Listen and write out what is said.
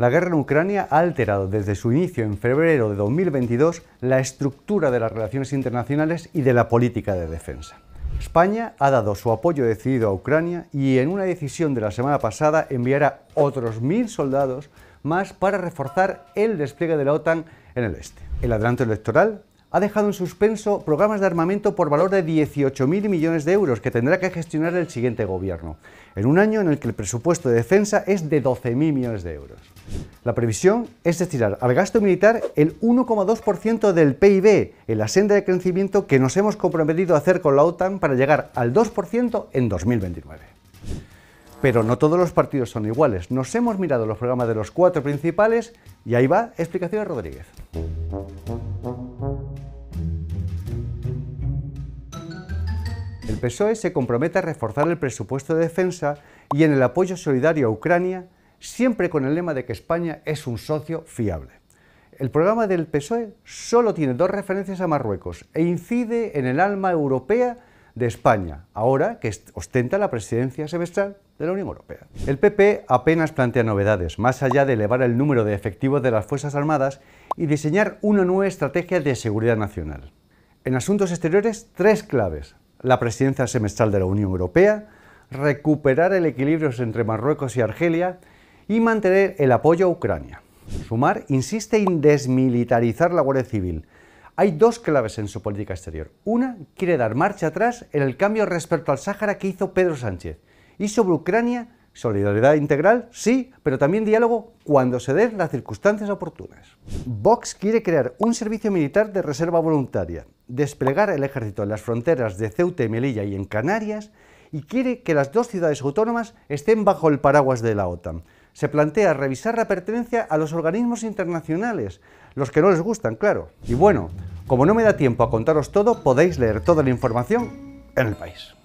La guerra en Ucrania ha alterado desde su inicio en febrero de 2022 la estructura de las relaciones internacionales y de la política de defensa. España ha dado su apoyo decidido a Ucrania y en una decisión de la semana pasada enviará otros mil soldados más para reforzar el despliegue de la OTAN en el este. El adelanto electoral ha dejado en suspenso programas de armamento por valor de 18.000 millones de euros que tendrá que gestionar el siguiente gobierno, en un año en el que el presupuesto de defensa es de 12.000 millones de euros. La previsión es destinar al gasto militar el 1,2% del PIB, en la senda de crecimiento que nos hemos comprometido a hacer con la OTAN para llegar al 2% en 2029. Pero no todos los partidos son iguales. Nos hemos mirado los programas de los cuatro principales y ahí va explicación de Rodríguez. el PSOE se compromete a reforzar el presupuesto de defensa y en el apoyo solidario a Ucrania, siempre con el lema de que España es un socio fiable. El programa del PSOE solo tiene dos referencias a Marruecos e incide en el alma europea de España, ahora que ostenta la presidencia semestral de la Unión Europea. El PP apenas plantea novedades, más allá de elevar el número de efectivos de las Fuerzas Armadas y diseñar una nueva estrategia de seguridad nacional. En asuntos exteriores, tres claves la presidencia semestral de la Unión Europea, recuperar el equilibrio entre Marruecos y Argelia y mantener el apoyo a Ucrania. Sumar insiste en desmilitarizar la Guardia Civil. Hay dos claves en su política exterior. Una quiere dar marcha atrás en el cambio respecto al Sáhara que hizo Pedro Sánchez y sobre Ucrania Solidaridad integral, sí, pero también diálogo cuando se den las circunstancias oportunas. Vox quiere crear un servicio militar de reserva voluntaria, desplegar el ejército en las fronteras de Ceuta y Melilla y en Canarias, y quiere que las dos ciudades autónomas estén bajo el paraguas de la OTAN. Se plantea revisar la pertenencia a los organismos internacionales, los que no les gustan, claro. Y bueno, como no me da tiempo a contaros todo, podéis leer toda la información en el país.